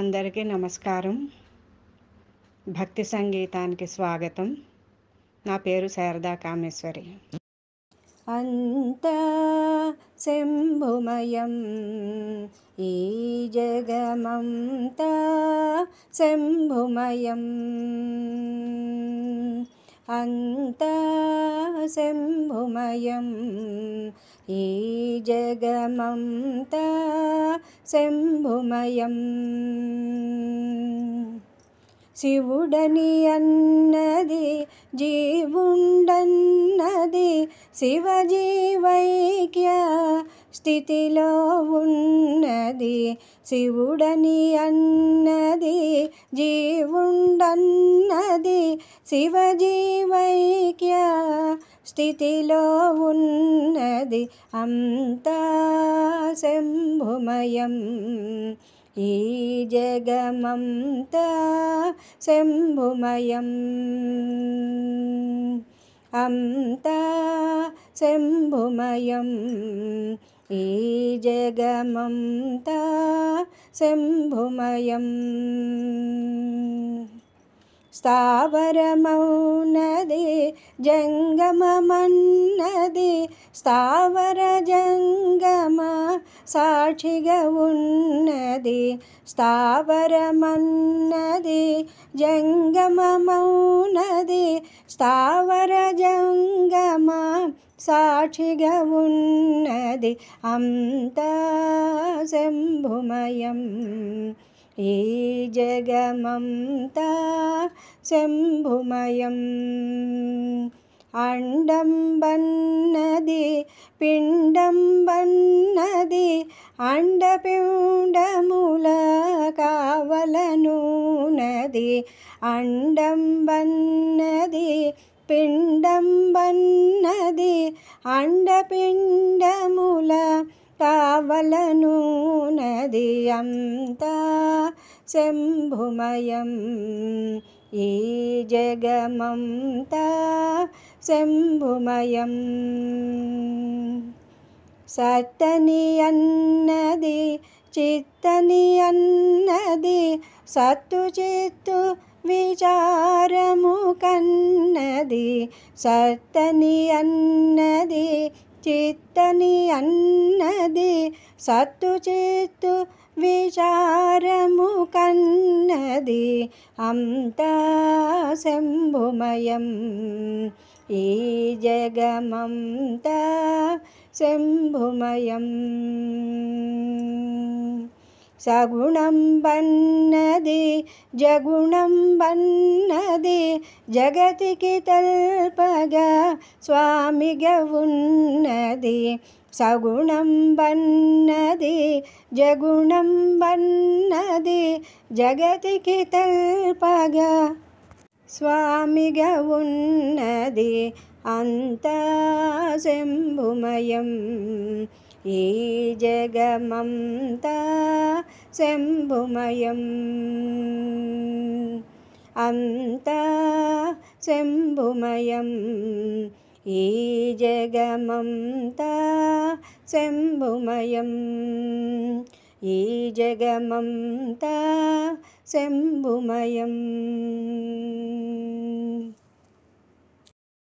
అందరికీ నమస్కారం భక్తి సంగీతానికి స్వాగతం నా పేరు శారదా కామేశ్వరి అంత శంభుమయం ఈ జగమంత శంభుమయం अन्त शम्भुमयं ई जगमं శంభుమయం శివుడని అన్నది జీవుండన్నది శివజీవైక్య స్థితిలో ఉన్నది శివుడని అన్నది జీవుండన్నది శివజీవైక్య స్థితిలో ఉన్నది అంతా శం యోమయం ఈ జగమంతా శంభుమయం అంతా శంభుమయం ఈ జగమంతా శంభుమయం స్థావరమౌనది జంగమన్నది స్థావర జంగ साक्षिग उन्नदि स्थावरमन्नदि जङ्गममुनदि स्थावरजङ्गम साक्षिग उन्नदि अंता शम्भुमयम् అండంబన్నది పిండంబన్నది అండపిండముల నది కావలనూనది అండంబన్నది పిండంబన్నది అండపిండముల కావలనూనది అంతా శంభుమయం ఈ జగమంతా शम्भुमयम् सत्तनि अन्नदि चित्तनि अन्नदि विचारमुकन्नदि सत्तनि अन्नदि चित्तनि अन्नदि विचारमुकन्नदि अन्त शम्भुमयम् जगमता शम्भुमयम् सगुणं बन्नदि जगुणं बन्नदि जगति किल्पगा स्वामी गुन्न सगुणं वन्नदि जगुणं बन्नदि जगति किल्पग స్వామిగా ఉన్నది అంత శంభుమయం ఈ జగమంతా శంభుమయం అంత శంభుమయం ఈ జగమంతా శంభుమయం जगमता शम्भुमयम्